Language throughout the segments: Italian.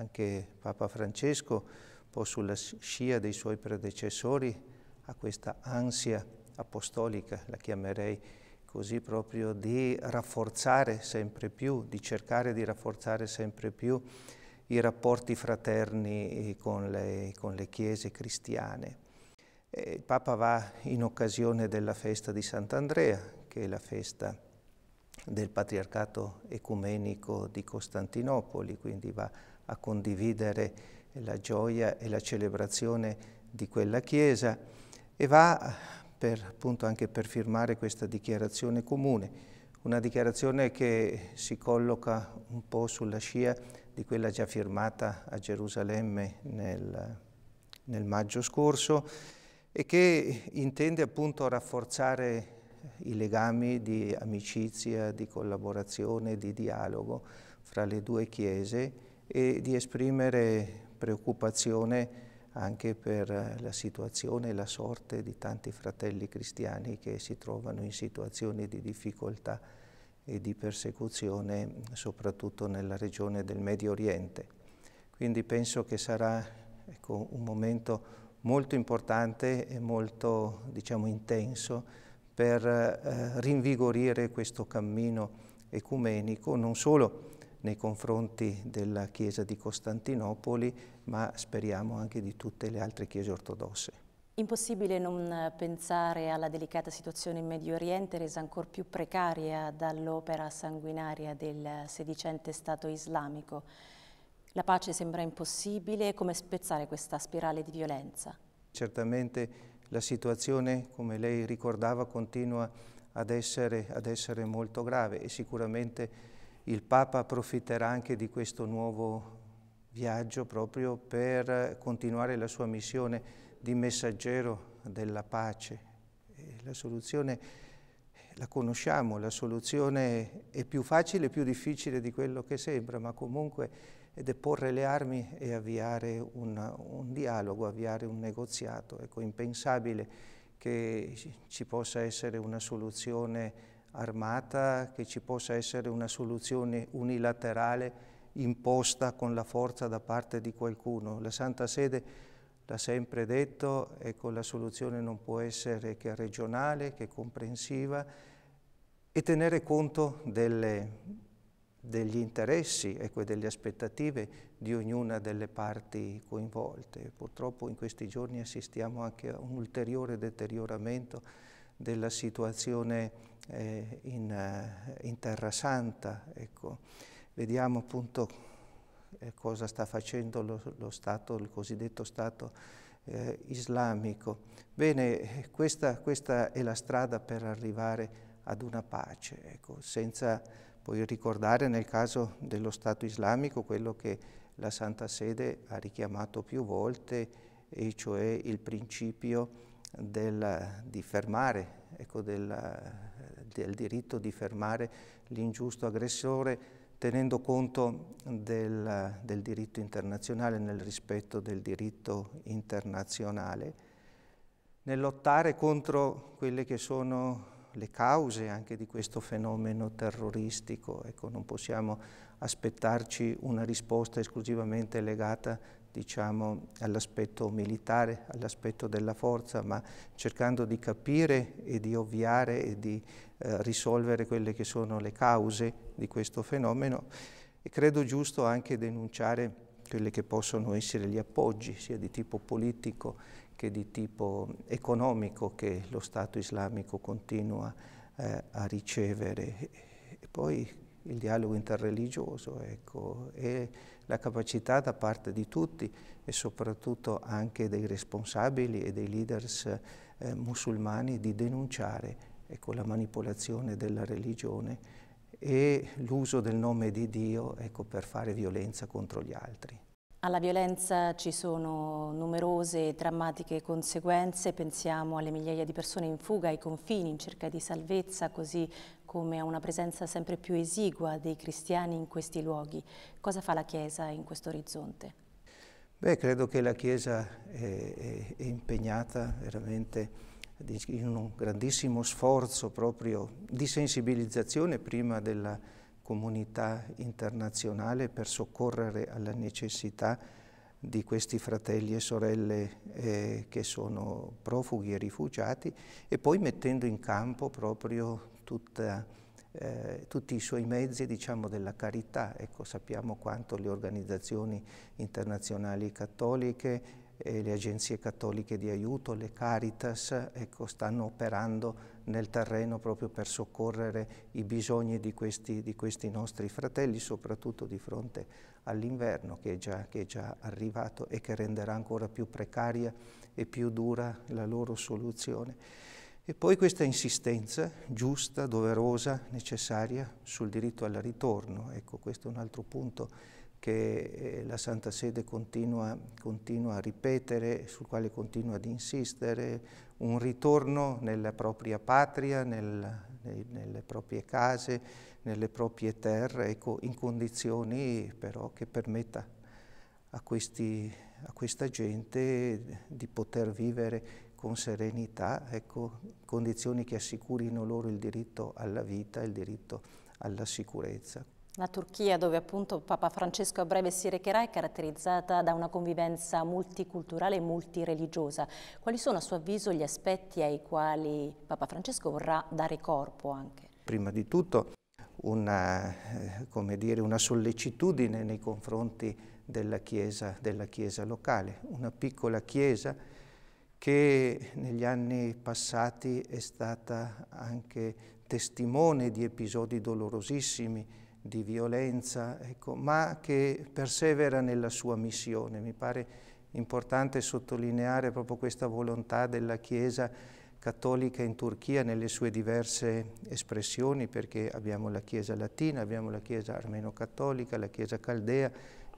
anche Papa Francesco, un po' sulla scia dei suoi predecessori, ha questa ansia apostolica, la chiamerei così proprio, di rafforzare sempre più, di cercare di rafforzare sempre più i rapporti fraterni eh, con le, con le chiese cristiane. Eh, il Papa va in occasione della festa di Sant'Andrea, che è la festa del patriarcato ecumenico di Costantinopoli, quindi va a a condividere la gioia e la celebrazione di quella Chiesa e va per, appunto anche per firmare questa dichiarazione comune, una dichiarazione che si colloca un po' sulla scia di quella già firmata a Gerusalemme nel, nel maggio scorso e che intende appunto rafforzare i legami di amicizia, di collaborazione, di dialogo fra le due chiese e di esprimere preoccupazione anche per la situazione e la sorte di tanti fratelli cristiani che si trovano in situazioni di difficoltà e di persecuzione, soprattutto nella regione del Medio Oriente. Quindi penso che sarà ecco, un momento molto importante e molto diciamo, intenso per eh, rinvigorire questo cammino ecumenico, non solo nei confronti della Chiesa di Costantinopoli, ma speriamo anche di tutte le altre Chiese ortodosse. Impossibile non pensare alla delicata situazione in Medio Oriente, resa ancora più precaria dall'opera sanguinaria del sedicente Stato islamico. La pace sembra impossibile, come spezzare questa spirale di violenza? Certamente la situazione, come lei ricordava, continua ad essere, ad essere molto grave e sicuramente il Papa approfitterà anche di questo nuovo viaggio proprio per continuare la sua missione di messaggero della pace. La soluzione la conosciamo, la soluzione è più facile e più difficile di quello che sembra, ma comunque è deporre le armi e avviare un, un dialogo, avviare un negoziato. Ecco, impensabile che ci possa essere una soluzione armata, che ci possa essere una soluzione unilaterale imposta con la forza da parte di qualcuno. La Santa Sede l'ha sempre detto, ecco, la soluzione non può essere che regionale, che comprensiva e tenere conto delle, degli interessi ecco, e delle aspettative di ognuna delle parti coinvolte. Purtroppo in questi giorni assistiamo anche a un ulteriore deterioramento della situazione eh, in, in, Terra Santa. Ecco. Vediamo appunto eh, cosa sta facendo lo, lo, Stato, il cosiddetto Stato eh, islamico. Bene, questa, questa, è la strada per arrivare ad una pace, ecco, senza poi ricordare nel caso dello Stato islamico quello che la Santa Sede ha richiamato più volte, e cioè il principio del, di fermare, ecco, del, del, diritto di fermare l'ingiusto aggressore tenendo conto del, del, diritto internazionale, nel rispetto del diritto internazionale, nel lottare contro quelle che sono le cause anche di questo fenomeno terroristico. Ecco, non possiamo aspettarci una risposta esclusivamente legata diciamo, all'aspetto militare, all'aspetto della forza, ma cercando di capire e di ovviare e di eh, risolvere quelle che sono le cause di questo fenomeno e credo giusto anche denunciare quelli che possono essere gli appoggi, sia di tipo politico che di tipo economico che lo Stato islamico continua eh, a ricevere. E poi il dialogo interreligioso, ecco, e la capacità da parte di tutti e soprattutto anche dei responsabili e dei leaders eh, musulmani di denunciare ecco, la manipolazione della religione e l'uso del nome di Dio ecco, per fare violenza contro gli altri. Alla violenza ci sono numerose e drammatiche conseguenze, pensiamo alle migliaia di persone in fuga ai confini in cerca di salvezza, così come a una presenza sempre più esigua dei cristiani in questi luoghi. Cosa fa la Chiesa in questo orizzonte? Beh, credo che la Chiesa è, è impegnata veramente in un grandissimo sforzo proprio di sensibilizzazione prima della violenza comunità internazionale per soccorrere alla necessità di questi fratelli e sorelle eh, che sono profughi e rifugiati e poi mettendo in campo proprio tutta, eh, tutti i suoi mezzi diciamo, della carità. Ecco, sappiamo quanto le organizzazioni internazionali cattoliche eh, le agenzie cattoliche di aiuto, le Caritas, ecco, stanno operando nel terreno proprio per soccorrere i bisogni di questi, di questi nostri fratelli, soprattutto di fronte all'inverno che, che, è già arrivato e che renderà ancora più precaria e più dura la loro soluzione. E poi questa insistenza giusta, doverosa, necessaria sul diritto al ritorno, ecco questo è un altro punto che eh, la Santa Sede continua, continua, a ripetere, sul quale continua ad insistere, un ritorno nella propria patria, nel, nelle proprie case, nelle proprie terre, ecco, in condizioni però che permetta a, questi, a questa gente di poter vivere con serenità, ecco, condizioni che assicurino loro il diritto alla vita, il diritto alla sicurezza. La Turchia, dove appunto Papa Francesco a breve si recherà, è caratterizzata da una convivenza multiculturale e multireligiosa. Quali sono a suo avviso gli aspetti ai quali Papa Francesco vorrà dare corpo anche? Prima di tutto una, eh, dire, una sollecitudine nei confronti della chiesa, della chiesa locale, una piccola chiesa che negli anni passati è stata anche testimone di episodi dolorosissimi di violenza, ecco, ma che persevera nella sua missione. Mi pare importante sottolineare proprio questa volontà della Chiesa cattolica in Turchia nelle sue diverse espressioni, perché abbiamo la Chiesa latina, abbiamo la Chiesa armeno-cattolica, la Chiesa caldea,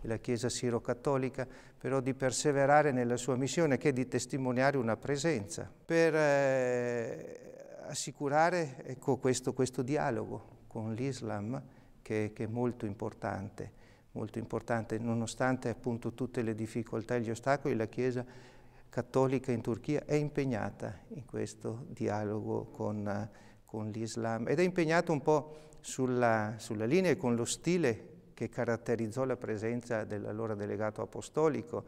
la Chiesa siro-cattolica, però di perseverare nella sua missione che è di testimoniare una presenza per eh, assicurare ecco, questo, questo dialogo con l'Islam che, che è molto importante, molto importante, nonostante appunto tutte le difficoltà e gli ostacoli, la Chiesa cattolica in Turchia è impegnata in questo dialogo con, con l'Islam ed è impegnata un po' sulla, sulla linea e con lo stile che caratterizzò la presenza dell'allora delegato apostolico,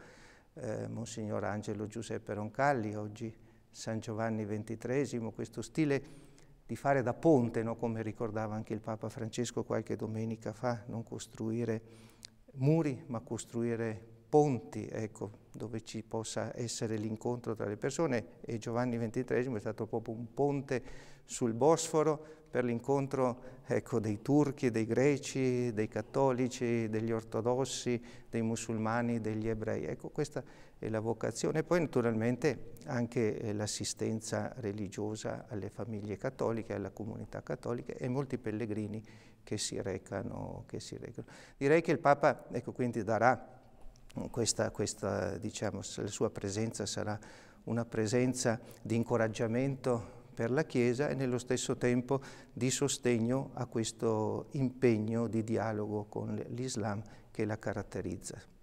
eh, Monsignor Angelo Giuseppe Roncalli, oggi San Giovanni XXIII, questo stile di fare da ponte, no? come ricordava anche il Papa Francesco qualche domenica fa, non costruire muri ma costruire ponti ecco, dove ci possa essere l'incontro tra le persone e Giovanni XXIII è stato proprio un ponte sul Bosforo per l'incontro ecco, dei turchi, dei greci, dei cattolici, degli ortodossi, dei musulmani, degli ebrei. Ecco, questa è la vocazione. poi naturalmente anche eh, l'assistenza religiosa alle famiglie cattoliche, alla comunità cattolica e molti pellegrini che si recano. Che si recano. Direi che il Papa ecco, quindi darà questa, questa diciamo, la sua presenza sarà una presenza di incoraggiamento per la Chiesa e nello stesso tempo di sostegno a questo impegno di dialogo con l'Islam che la caratterizza.